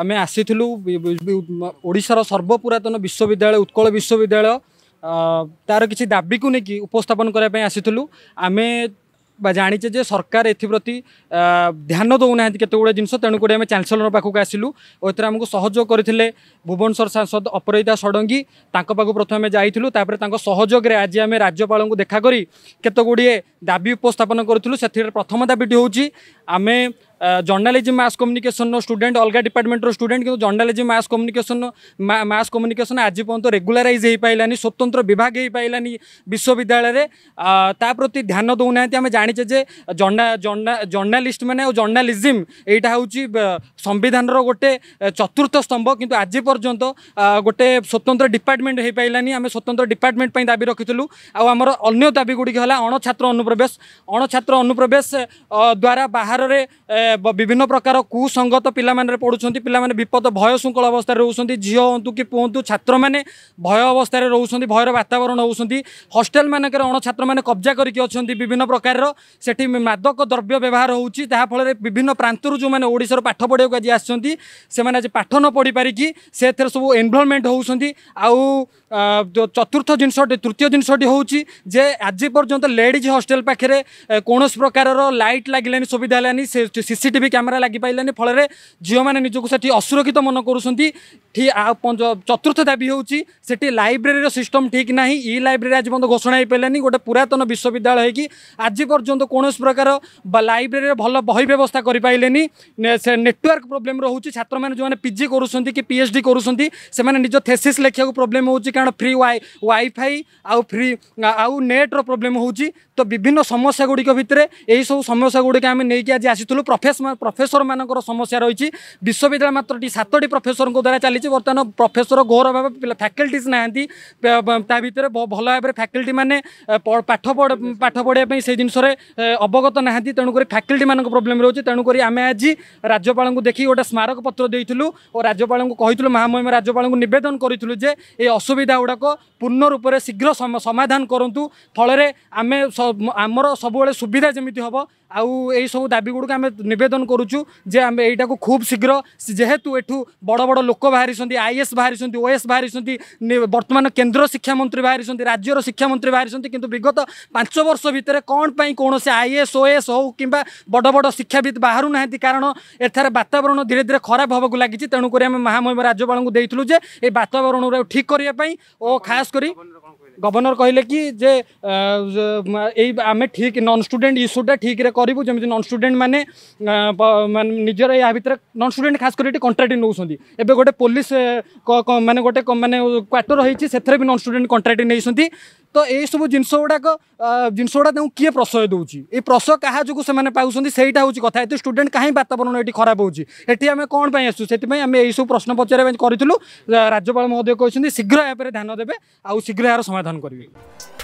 ଆମେ ଆସିଥିଲୁ ଓଡ଼ିଶାର ସର୍ବପୁରାତନ ବିଶ୍ୱବିଦ୍ୟାଳୟ ଉତ୍କଳ ବିଶ୍ୱବିଦ୍ୟାଳୟ ତାର କିଛି ଦାବିକୁ ନେଇକି ଉପସ୍ଥାପନ କରିବା ପାଇଁ ଆସିଥିଲୁ ଆମେ ବା ଜାଣିଛେ ଯେ ସରକାର ଏଥିପ୍ରତି ଧ୍ୟାନ ଦେଉନାହାନ୍ତି କେତେଗୁଡ଼େ ଜିନିଷ ତେଣୁକରି ଆମେ ଚାନ୍ସେଲର ପାଖକୁ ଆସିଲୁ ଓ ଏଥିରେ ଆମକୁ ସହଯୋଗ କରିଥିଲେ ଭୁବନେଶ୍ୱର ସାଂସଦ ଅପରାଜିତା ଷଡ଼ଙ୍ଗୀ ତାଙ୍କ ପାଖକୁ ପ୍ରଥମେ ଆମେ ଯାଇଥିଲୁ ତାପରେ ତାଙ୍କ ସହଯୋଗରେ ଆଜି ଆମେ ରାଜ୍ୟପାଳଙ୍କୁ ଦେଖା କରି କେତେଗୁଡ଼ିଏ ଦାବି ଉପସ୍ଥାପନ କରିଥିଲୁ ସେଥିରେ ପ୍ରଥମ ଦାବିଟି ହେଉଛି ଆମେ জর্নালিজম ম্যাথ কমিউনিকেশন স্টুডেন্ট অলগা ডিপার্টমেন্টর স্টুডেন্ট কিন্তু journalism mass communication mass communication আজ পর্যন্ত রেগুলারাইজ হয়ে পাইলানি স্বতন্ত্র বিভাগ হয়ে পাইলানি বিশ্ববিদ্যালয়ের তা প্রতি ধ্যান দেউ না আমি জাঁচে যে জর্নালিষ্ট মানে ও জর্নালিজম এইটা হচ্ছে সংবিধানর গোটে চতুর্থ স্তম্ভ কিন্তু আজ পর্যন্ত গোটে স্বতন্ত্র ডিপার্টমেন্ট হয়ে পাইলানি আমি স্বতন্ত্র ডিপার্টমেন্ট দাবি রখিলু আমার অন্য দাবি গুড়ি হল অণছাত্র অনুপ্রবেশ অণছাত্র অনুপ্রবেশ দ্বারা বাহারে বিভিন্ন প্রকার কুসঙ্গত পিলামানে পড়ুছেন পিলামানে বিপদ ভয় শৃঙ্খল অবস্থায় রয়েছেন ঝিও হুঁতু কি পুঁ হতু ছাত্র মানে ভয় অবস্থায় রয়েছেন ভয়ের বাতাবরণ হচ্ছেন হস্টেল মানকরে অণছাত্র মানে কব্জা করিকি অনেক বিভিন্ন প্রকারের সেটি মাদক দ্রব্য ব্যবহার হচ্ছে তাহলে বিভিন্ন প্রান্তর যে ওড়শার পাঠ পড়াকে আজ আসছেন সে আজ পাঠ ন পড়ি পারিকি সে সব এনভলভমেন্ট হচ্ছেন আউ চতুর্থ জিনিসটি তৃতীয় জিনিসটি হচ্ছে যে আজ পর্যন্ত লেডিজ হস্টেল পাখে কৌশি প্রকারের লাইট লাগলানি সুবিধা হলানি ସିସିଟିଭି କ୍ୟାମେରା ଲାଗିପାରିଲାନି ଫଳରେ ଝିଅମାନେ ନିଜକୁ ସେଠି ଅସୁରକ୍ଷିତ ମନେ କରୁଛନ୍ତି ଚତୁର୍ଥ ଦାବି ହେଉଛି ସେଠି ଲାଇବ୍ରେରୀର ସିଷ୍ଟମ୍ ଠିକ୍ ନାହିଁ ଇ ଲାଇବ୍ରେରୀ ଆଜି ପର୍ଯ୍ୟନ୍ତ ଘୋଷଣା ହୋଇପାରିଲାନି ଗୋଟେ ପୁରାତନ ବିଶ୍ୱବିଦ୍ୟାଳୟ ହୋଇକି ଆଜି ପର୍ଯ୍ୟନ୍ତ କୌଣସି ପ୍ରକାର ଲାଇବ୍ରେରୀରେ ଭଲ ବହି ବ୍ୟବସ୍ଥା କରିପାରିଲେନି ସେ ନେଟୱାର୍କ ପ୍ରୋବ୍ଲେମ୍ ରହୁଛି ଛାତ୍ରମାନେ ଯେଉଁମାନେ ପିଜି କରୁଛନ୍ତି କି ପିଏଚ୍ ଡି କରୁଛନ୍ତି ସେମାନେ ନିଜ ଥେସିସ୍ ଲେଖିବାକୁ ପ୍ରୋବ୍ଲେମ୍ ହେଉଛି କାରଣ ଫ୍ରି ୱାଇଫାଇ ଆଉ ଫ୍ରି ଆଉ ନେଟ୍ର ପ୍ରୋବ୍ଲେମ୍ ହେଉଛି ତ ବିଭିନ୍ନ ସମସ୍ୟା ଗୁଡ଼ିକ ଭିତରେ ଏହିସବୁ ସମସ୍ୟା ଗୁଡ଼ିକ ଆମେ ନେଇକି ଆଜି ଆସିଥିଲୁ ପ୍ରଫେସର প্রফেসর মানকর সমস্যা রয়েছে বিশ্ববিদ্যালয় মাত্র সাতটি প্রফেসর দ্বারা চালিছে বর্তমান প্রফেসর ঘোর অভাবে ফ্যাকল্টিজ না তা ভিতরে ভাল ভাবে ফ্যাকল্টি মানে পাঠ পাঠ পড়া সেই জিনিসরে অবগত না তেণুকরি ফ্যাকল্টি মান প্রোবলেম রয়েছে তেণুকরি আমি আজ রাজ্যপাল দেখি গোটে স্মারকপত্র দিয়েছিল ও রাজ্যপাল কিন্তু মহামহিম রাজ্যপাল নিবেদন করেছিল যে এই অসুবিধা গুড়াক পূর্ণ রূপে শীঘ্র সমাধান করতু ফলরে আমি আমার সবুলে সুবিধা যেমি হব আউ এই সব দাবি গুড় আমি जे गर्ुचुजे एटाको खूब शीघ्र जेतु एठु बड बड लोक बाइएस बाह्र ओएस बात केन्द्र शिक्षा मन्त्री बाहिसामन्त्री बागत पाँच वर्षभित्र कमण आइएस ओएस हो कम्बा बड बड शिक्षाविद बाहु न कारण एतावरण धीरे धीरे खराब हेर्छ तेणुकरी आम महामुम जे ए बातावरण ठिक खास खासकरी গভর্নর কহিলে কি যে এই আমি ঠিক নন স্টুডেন্ট ইস্যুটা ঠিকরে করবু যেমি নন স্টুডেন্ট মানে নিজের ইয়া ভিতরে নন স্টুডেন্ট খাস করে এটি কন্ট্রাক্ট নেউছেন এবে গোটে পুলিশ মানে গোটে মানে ক্বার্টর হয়েছে সেথরে বি নন স্টুডেন্ট কন্ট্রাক্ট নেইছেন ତ ଏଇସବୁ ଜିନିଷ ଗୁଡ଼ାକ ଜିନିଷ ଗୁଡ଼ା ତାଙ୍କୁ କିଏ ପ୍ରଶୟ ଦେଉଛି ଏ ପ୍ରଶୟ କାହା ଯୋଗୁଁ ସେମାନେ ପାଉଛନ୍ତି ସେଇଟା ହେଉଛି କଥା ଏତେ ଷ୍ଟୁଡେଣ୍ଟ କାହିଁ ବାତାବରଣ ଏଠି ଖରାପ ହେଉଛି ଏଠି ଆମେ କ'ଣ ପାଇଁ ଆସୁଛୁ ସେଥିପାଇଁ ଆମେ ଏଇସବୁ ପ୍ରଶ୍ନ ପଚାରିବା ପାଇଁ କରିଥିଲୁ ରାଜ୍ୟପାଳ ମହୋଦୟ କହିଛନ୍ତି ଶୀଘ୍ର ଏହା ଉପରେ ଧ୍ୟାନ ଦେବେ ଆଉ ଶୀଘ୍ର ଏହାର ସମାଧାନ କରିବେ